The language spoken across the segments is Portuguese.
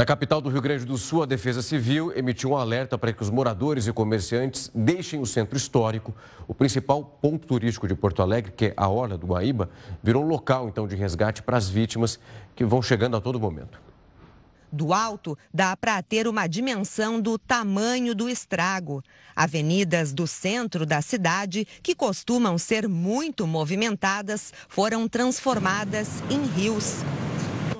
Na capital do Rio Grande do Sul, a Defesa Civil emitiu um alerta para que os moradores e comerciantes deixem o centro histórico. O principal ponto turístico de Porto Alegre, que é a Orla do Guaíba, virou um local então de resgate para as vítimas que vão chegando a todo momento. Do alto, dá para ter uma dimensão do tamanho do estrago. Avenidas do centro da cidade, que costumam ser muito movimentadas, foram transformadas em rios.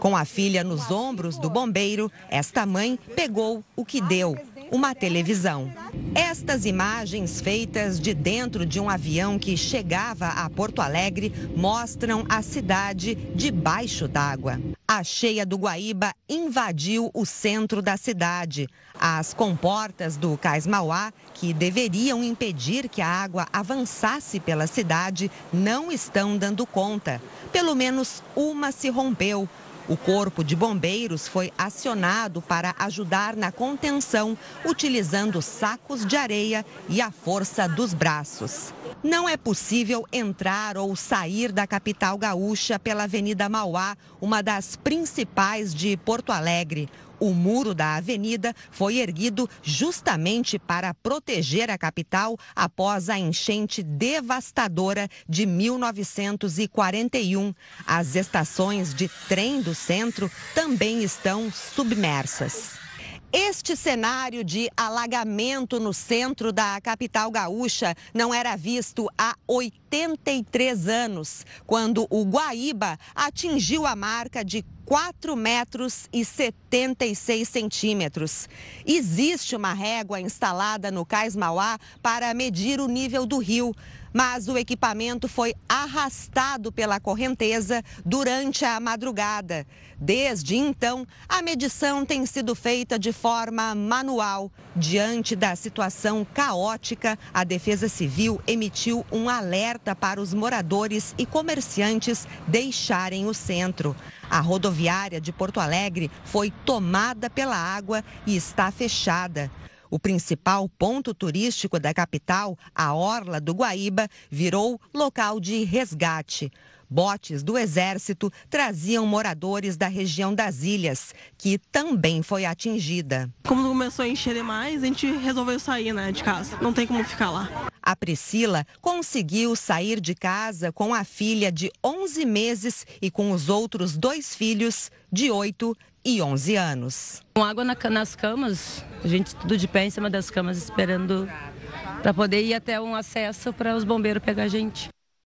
Com a filha nos ombros do bombeiro, esta mãe pegou o que deu uma televisão. Estas imagens, feitas de dentro de um avião que chegava a Porto Alegre, mostram a cidade debaixo d'água. A cheia do Guaíba invadiu o centro da cidade. As comportas do Cais Mauá, que deveriam impedir que a água avançasse pela cidade, não estão dando conta. Pelo menos uma se rompeu, o Corpo de Bombeiros foi acionado para ajudar na contenção, utilizando sacos de areia e a força dos braços. Não é possível entrar ou sair da capital gaúcha pela Avenida Mauá, uma das principais de Porto Alegre. O muro da avenida foi erguido justamente para proteger a capital após a enchente devastadora de 1941. As estações de trem do centro também estão submersas. Este cenário de alagamento no centro da capital gaúcha não era visto há 83 anos, quando o Guaíba atingiu a marca de 4 metros e 76 centímetros. Existe uma régua instalada no Cais Mauá para medir o nível do rio mas o equipamento foi arrastado pela correnteza durante a madrugada. Desde então, a medição tem sido feita de forma manual. Diante da situação caótica, a Defesa Civil emitiu um alerta para os moradores e comerciantes deixarem o centro. A rodoviária de Porto Alegre foi tomada pela água e está fechada. O principal ponto turístico da capital, a Orla do Guaíba, virou local de resgate. Botes do Exército traziam moradores da região das ilhas, que também foi atingida. Como começou a encher demais, a gente resolveu sair né, de casa. Não tem como ficar lá. A Priscila conseguiu sair de casa com a filha de 11 meses e com os outros dois filhos de 8 e 11 anos. Com água na, nas camas, a gente tudo de pé em cima das camas esperando para poder ir até um acesso para os bombeiros pegar a gente.